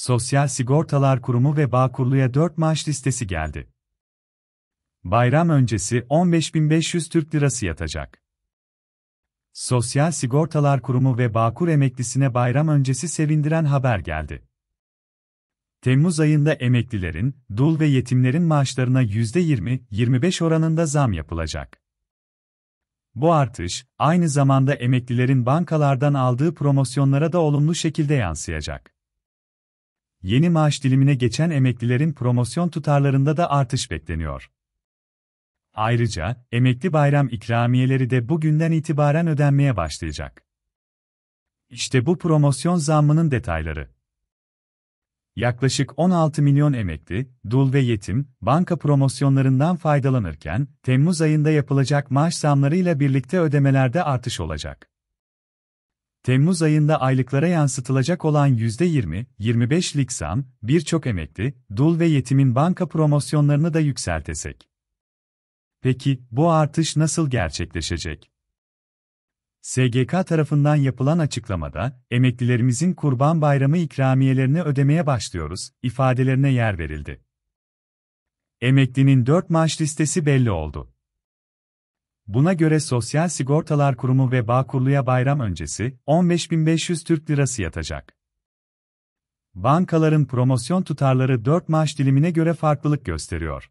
Sosyal Sigortalar Kurumu ve Bağkurlu'ya 4 maaş listesi geldi. Bayram öncesi 15.500 Türk Lirası yatacak. Sosyal Sigortalar Kurumu ve Bağkur emeklisine bayram öncesi sevindiren haber geldi. Temmuz ayında emeklilerin, dul ve yetimlerin maaşlarına %20-25 oranında zam yapılacak. Bu artış, aynı zamanda emeklilerin bankalardan aldığı promosyonlara da olumlu şekilde yansıyacak. Yeni maaş dilimine geçen emeklilerin promosyon tutarlarında da artış bekleniyor. Ayrıca, emekli bayram ikramiyeleri de bugünden itibaren ödenmeye başlayacak. İşte bu promosyon zammının detayları. Yaklaşık 16 milyon emekli, dul ve yetim, banka promosyonlarından faydalanırken, Temmuz ayında yapılacak maaş zamlarıyla birlikte ödemelerde artış olacak. Temmuz ayında aylıklara yansıtılacak olan %20-25'lik zam, birçok emekli, dul ve yetimin banka promosyonlarını da yükseltesek. Peki, bu artış nasıl gerçekleşecek? SGK tarafından yapılan açıklamada, emeklilerimizin Kurban Bayramı ikramiyelerini ödemeye başlıyoruz, ifadelerine yer verildi. Emeklinin 4 maaş listesi belli oldu. Buna göre Sosyal Sigortalar Kurumu ve Bağkurlu'ya bayram öncesi 15.500 Türk Lirası yatacak. Bankaların promosyon tutarları 4 maaş dilimine göre farklılık gösteriyor.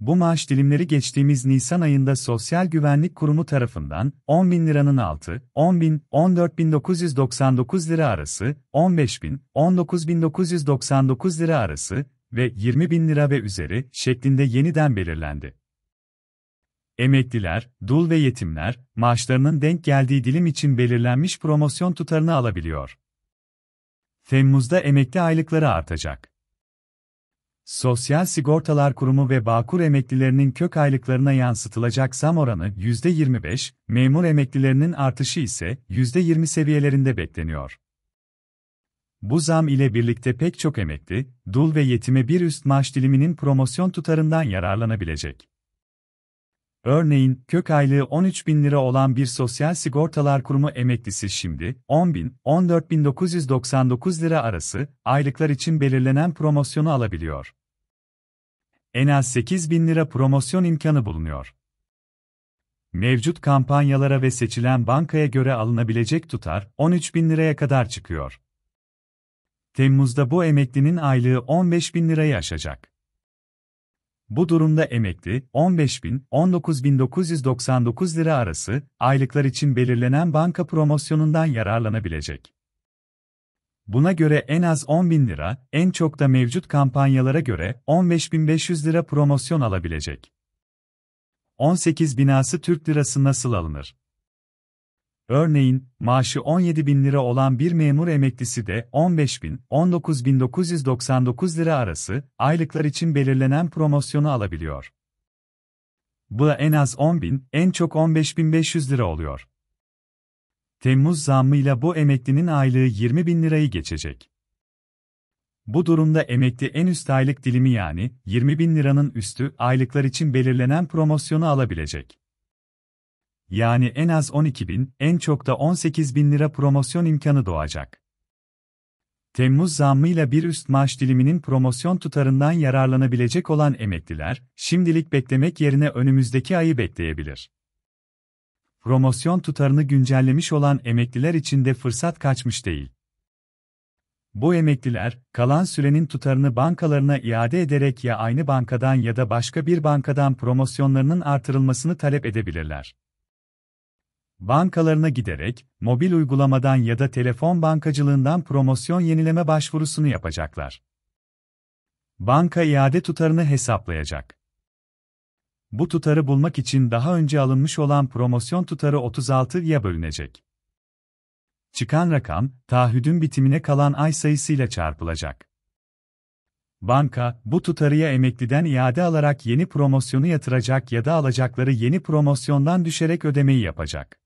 Bu maaş dilimleri geçtiğimiz Nisan ayında Sosyal Güvenlik Kurumu tarafından 10 bin liranın altı, 10 bin, 14.999 lira arası, 15 bin, 19.999 lira arası ve 20 bin lira ve üzeri şeklinde yeniden belirlendi emekliler, dul ve yetimler, maaşlarının denk geldiği dilim için belirlenmiş promosyon tutarını alabiliyor. Temmuz'da emekli aylıkları artacak. Sosyal Sigortalar Kurumu ve Bağkur emeklilerinin kök aylıklarına yansıtılacak zam oranı %25, memur emeklilerinin artışı ise %20 seviyelerinde bekleniyor. Bu zam ile birlikte pek çok emekli, dul ve yetime bir üst maaş diliminin promosyon tutarından yararlanabilecek. Örneğin, kök aylığı 13 bin lira olan bir Sosyal Sigortalar Kurumu emeklisi şimdi, 10 bin, 14 bin 999 lira arası, aylıklar için belirlenen promosyonu alabiliyor. En az 8 bin lira promosyon imkanı bulunuyor. Mevcut kampanyalara ve seçilen bankaya göre alınabilecek tutar, 13 bin liraya kadar çıkıyor. Temmuz'da bu emeklinin aylığı 15 bin lirayı aşacak. Bu durumda emekli, 15.000-19.999 lira arası, aylıklar için belirlenen banka promosyonundan yararlanabilecek. Buna göre en az 10.000 lira, en çok da mevcut kampanyalara göre 15.500 lira promosyon alabilecek. 18 binası Türk lirası nasıl alınır? Örneğin, maaşı 17 bin lira olan bir memur emeklisi de 15 bin, 19 bin 999 lira arası aylıklar için belirlenen promosyonu alabiliyor. Bu en az 10 bin, en çok 15 bin 500 lira oluyor. Temmuz zammıyla bu emeklinin aylığı 20 bin lirayı geçecek. Bu durumda emekli en üst aylık dilimi yani 20 bin liranın üstü aylıklar için belirlenen promosyonu alabilecek yani en az 12 bin, en çok da 18 bin lira promosyon imkanı doğacak. Temmuz zammıyla bir üst maaş diliminin promosyon tutarından yararlanabilecek olan emekliler, şimdilik beklemek yerine önümüzdeki ayı bekleyebilir. Promosyon tutarını güncellemiş olan emekliler için de fırsat kaçmış değil. Bu emekliler, kalan sürenin tutarını bankalarına iade ederek ya aynı bankadan ya da başka bir bankadan promosyonlarının artırılmasını talep edebilirler bankalarına giderek, mobil uygulamadan ya da telefon bankacılığından promosyon yenileme başvurusunu yapacaklar. Banka iade tutarını hesaplayacak. Bu tutarı bulmak için daha önce alınmış olan promosyon tutarı 36'ya bölünecek. Çıkan rakam, taahhüdün bitimine kalan ay sayısıyla çarpılacak. Banka, bu tutarıya emekliden iade alarak yeni promosyonu yatıracak ya da alacakları yeni promosyondan düşerek ödemeyi yapacak.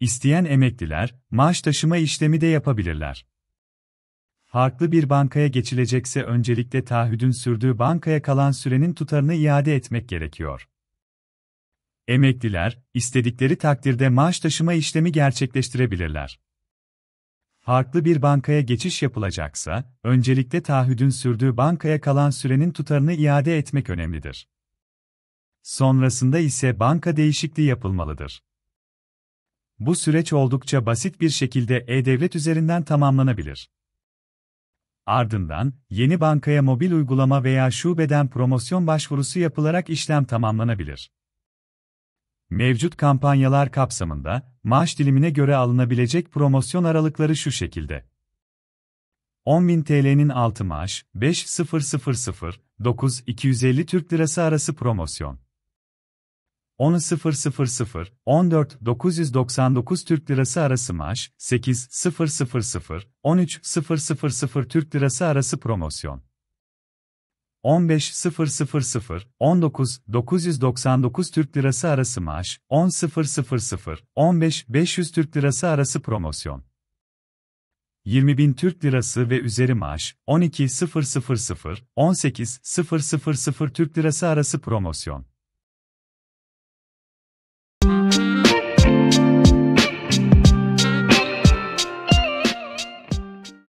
İsteyen emekliler, maaş taşıma işlemi de yapabilirler. Farklı bir bankaya geçilecekse öncelikle taahhüdün sürdüğü bankaya kalan sürenin tutarını iade etmek gerekiyor. Emekliler, istedikleri takdirde maaş taşıma işlemi gerçekleştirebilirler. Farklı bir bankaya geçiş yapılacaksa, öncelikle taahhüdün sürdüğü bankaya kalan sürenin tutarını iade etmek önemlidir. Sonrasında ise banka değişikliği yapılmalıdır. Bu süreç oldukça basit bir şekilde e-devlet üzerinden tamamlanabilir. Ardından, yeni bankaya mobil uygulama veya şubeden promosyon başvurusu yapılarak işlem tamamlanabilir. Mevcut kampanyalar kapsamında, maaş dilimine göre alınabilecek promosyon aralıkları şu şekilde. 10.000 TL'nin altı maaş, 5000, 9, 250 Türk Lirası arası promosyon. 10.000, 14 999 Türk Lirası arası maaş, 8.000, 13.000 Türk Lirası arası promosyon. 15.000, 19 999 Türk Lirası arası maaş, 10.000, 15 500 Türk Lirası arası promosyon. 20.000 Türk Lirası ve üzeri maaş, 12.000, 18.000 Türk Lirası arası promosyon.